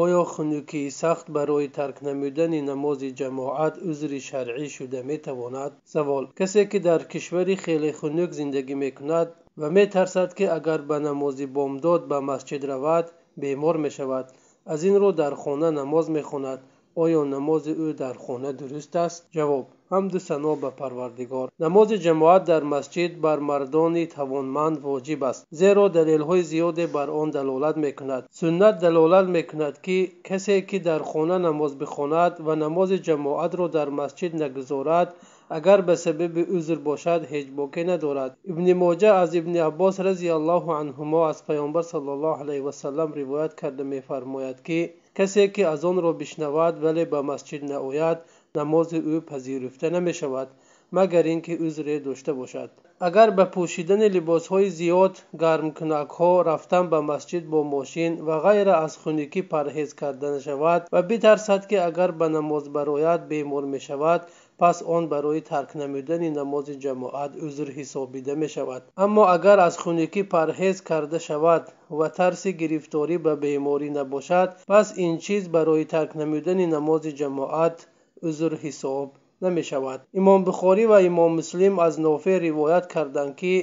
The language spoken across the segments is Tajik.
оё хунукӣ сахт барои тарк намудани намози ҷамоат узри шаръӣ шуда метавонад савол касе ки дар кишвари хеле хунук зиндагӣ мекунад ва метарсад ки агар ба намози бомдод ба масҷид равад бемор мешавад аз ин рӯ дар хона намоз мехонад оё намози ӯ дар хона дуруст аст ҷавоб ҳамду сано ба парвардигор намози ҷамоат дар масҷид бар мардони тавонманд воҷиб аст зеро далелҳои зиёде бар он далолат мекунад суннат далолат мекунад ки касе ки дар хона намоз бихонад ва намози ҷамоатро дар масҷид нагузорад агар ба сабаби узр бошад ҳеҷ боке надорад ибни моҷа аз ибни аббос разӣ аллоҳу анҳумо аз паёмбар сал ллоҳ алайҳ васалам ривоят карда мефармояд ки касе ки аз онро бишнавад вале ба масҷид наояд намози ӯ пазируфта намешавад магар ин ки узре дошта бошад агар ба пӯшидани либосҳои зиёд гармкунакҳо рафтан ба масҷид бо мошин ва ғайра аз хуникӣ парҳез карда нашавад ва битарсад ки агар ба намоз барояд бемор мешавад пас он барои тарк намудани намози ҷамоат узр ҳисобида мешавад аммо агар аз хуникӣ парҳез карда шавад ва тарси гирифторӣ ба беморӣ набошад пас ин чиз барои тарк намудани намози ҷамоат узр ҳисоб намешавад имом бухорӣ ва имом муслим аз нофе ривоят карданд ки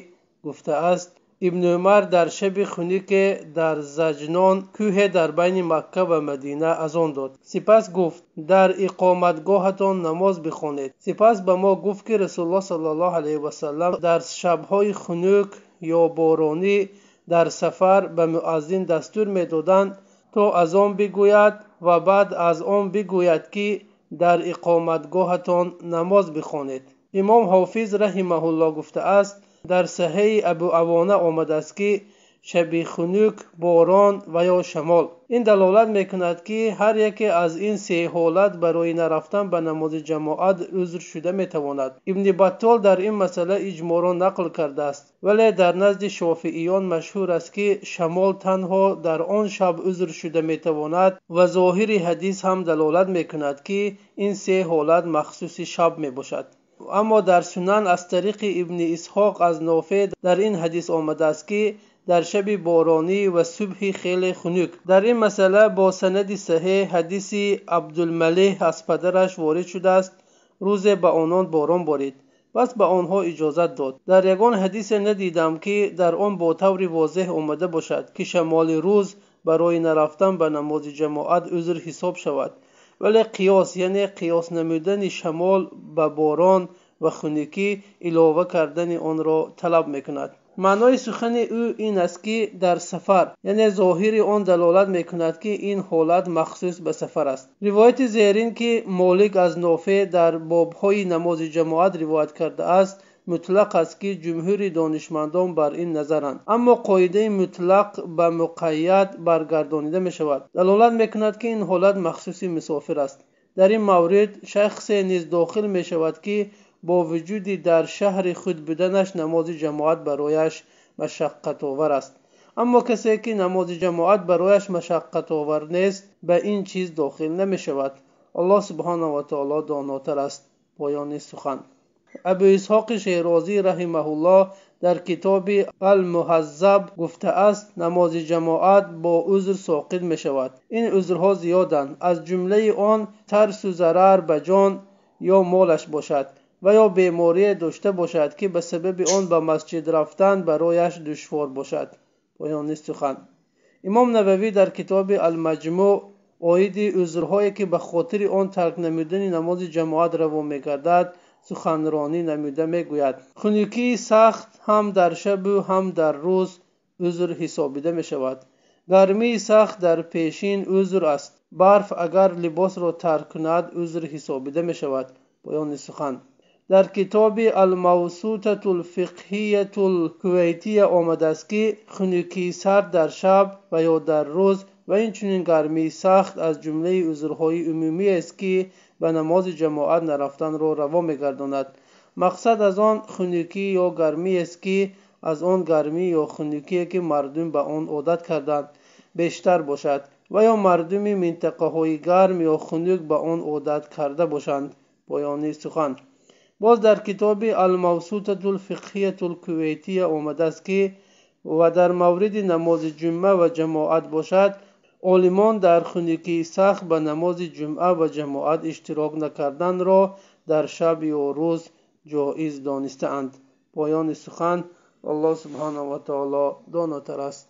гуфтааст ибн умар дар шаби хунике дар заҷнон кӯҳе дар байни макка ва мадина аз он дод сипас гуфт дар иқоматгоҳатон намоз бихонед сипас ба мо гуфт ки расулло сл л васалам дар шабҳои хунук ё боронӣ дар сафар ба муаззин дастур медоданд то аз он бигӯяд ва баъд аз он бигӯяд ки дар иқоматгоҳатон намоз бихонед имом ҳофиз раҳимаҳулло гуфтааст дар саҳаи абуавона омадааст ки шаби хунук борон ва ё шамол ин далолат мекунад ки ҳар яке аз ин се ҳолат барои нарафтан ба намози ҷамоат узр шуда метавонад ибни баттол дар ин масъала иҷморо нақл кардааст вале дар назди шофииён машҳур аст ки шамол танҳо дар он шаб узр шуда метавонад ва зоҳири ҳадис ҳам далолат мекунад ки ин се ҳолат махсуси шаб мебошад аммо дар сунан аз тариқи ибни исҳоқ аз нофе дар ин ҳадис омадааст ки дар шаби боронӣ ва субҳи хеле хунук дар ин масъала бо санади саҳеҳ ҳадиси абдулмалеҳ аз падараш ворид шудааст рӯзе ба онон борон борид пас ба онҳо иҷозат дод дар ягон ҳадисе надидам ки дар он бо таври возеҳ омада бошад ки шамоли рӯз барои нарафтан ба намози ҷамоат узр ҳисоб шавад вале қиёс яъне қиёс намудани шамол ба борон ва хунукӣ илова кардани онро талаб мекунад маънои сухани ӯ ин аст ки дар сафар яъне зоҳири он далолат мекунад ки ин ҳолат махсус ба сафар аст ривояти зерин ки молик аз нофе дар бобҳои намози ҷамоат ривоят кардааст мутлақ аст ки ҷумҳури донишмандон бар ин назаранд аммо қоидаи мутлақ ба муқайяд баргардонида мешавад далолат мекунад ки ин ҳолат махсуси мусофир аст дар ин маврид шахсе низ дохил мешавад ки бо вуҷуди дар шаҳри худ буданаш намози ҷамоат барояш машаққатовар аст аммо касе ки намози ҷамоат барояш машаққатовар нест ба ин чиз дохил намешавад аллоҳ субҳанаҳу ва таоло донотар аст поёни суханд абу исҳоқи шеҳрозӣ раҳимаҳулло дар китоби алмуҳаззаб гуфтааст намози ҷамоат бо узр соқит мешавад ин узрҳо зиёданд аз ҷумлаи он тарсу зарар ба ҷон ё молаш бошад ва ё бемории дошта бошад ки ба сабаби он ба масҷид рафтан барояш душвор бошад поёни сухан имом нававӣ дар китоби алмаҷмӯъ оиди узрҳое ки ба хотири он тарк намудани намози ҷамоат раво мегардад суханронӣ намуда мегӯяд хунукии сахт ҳам дар шабу ҳам дар рӯз узр ҳисобида мешавад гармии сахт дар пешин узр аст барф агар либосро тарк кунад узр ҳисобида мешавад поёни сухан дар китоби алмавсутату лфиқҳияту лкувейтия омадааст ки хунукии сар дар шаб ва ё дар рӯз ва инчунин гармии сахт аз ҷумлаи узрҳои умумиест ки ба намози ҷамоат нарафтанро раво мегардонад мақсад аз он хунукӣ ё гармиест ки аз он гармӣ ё хунукие ки мардум ба он одат карданд бештар бошад ва ё мардуми минтақаҳои гарм ё хунук ба он одат карда бошанд поёни сухан боз дар китоби алмавсутату лфиқҳияту лкувейтия омадааст ки ва дар мавриди намози ҷумъа ва ҷамоат бошад олимон дар хуникии сахт ба намози ҷумъа ба ҷамоат иштирок накарданро дар шаб ё рӯз ҷоиз донистаанд поёни сухан аллоҳ субҳанаҳу ва таоло донотар аст